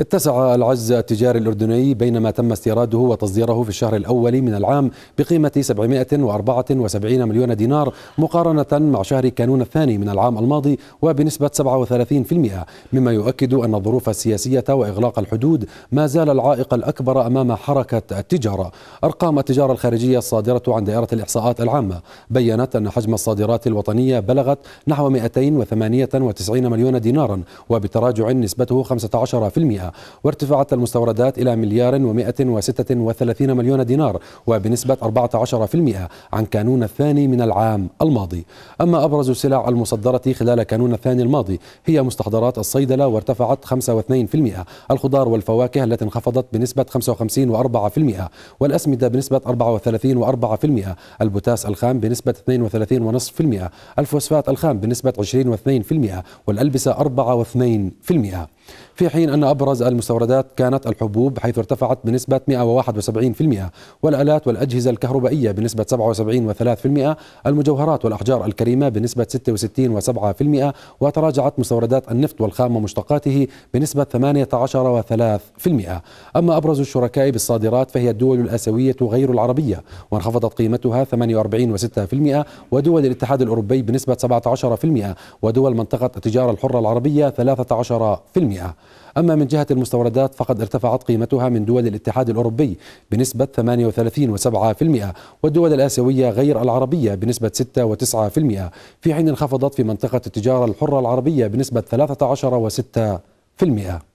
اتسع العجز التجاري الأردني بينما تم استيراده وتصديره في الشهر الأول من العام بقيمة 774 مليون دينار مقارنة مع شهر كانون الثاني من العام الماضي وبنسبة 37% مما يؤكد أن الظروف السياسية وإغلاق الحدود ما زال العائق الأكبر أمام حركة التجارة أرقام التجارة الخارجية الصادرة عن دائرة الإحصاءات العامة بيّنت أن حجم الصادرات الوطنية بلغت نحو 298 مليون دينارا وبتراجع نسبته 15% وارتفعت المستوردات إلى مليار و136 مليون دينار وبنسبة 14% عن كانون الثاني من العام الماضي أما أبرز السلع المصدرة خلال كانون الثاني الماضي هي مستحضرات الصيدلة وارتفعت 5.2% الخضار والفواكه التي انخفضت بنسبة 55.4% والأسمدة بنسبة 34.4% البوتاس الخام بنسبة 32.5% الفوسفات الخام بنسبة 20.2% والألبسة 4.2% في حين أن أبرز المستوردات كانت الحبوب حيث ارتفعت بنسبة 171% والآلات والأجهزة الكهربائية بنسبة 77.3% المجوهرات والأحجار الكريمة بنسبة 66.7% وتراجعت مستوردات النفط والخام ومشتقاته بنسبة 18.3% أما أبرز الشركاء بالصادرات فهي الدول الآسيوية غير العربية وانخفضت قيمتها 48.6% ودول الاتحاد الأوروبي بنسبة 17% ودول منطقة التجارة الحرة العربية 13% أما من جهة المستوردات فقد ارتفعت قيمتها من دول الاتحاد الأوروبي بنسبة 38.7% والدول الآسيوية غير العربية بنسبة 6.9% في حين انخفضت في منطقة التجارة الحرة العربية بنسبة 13.6%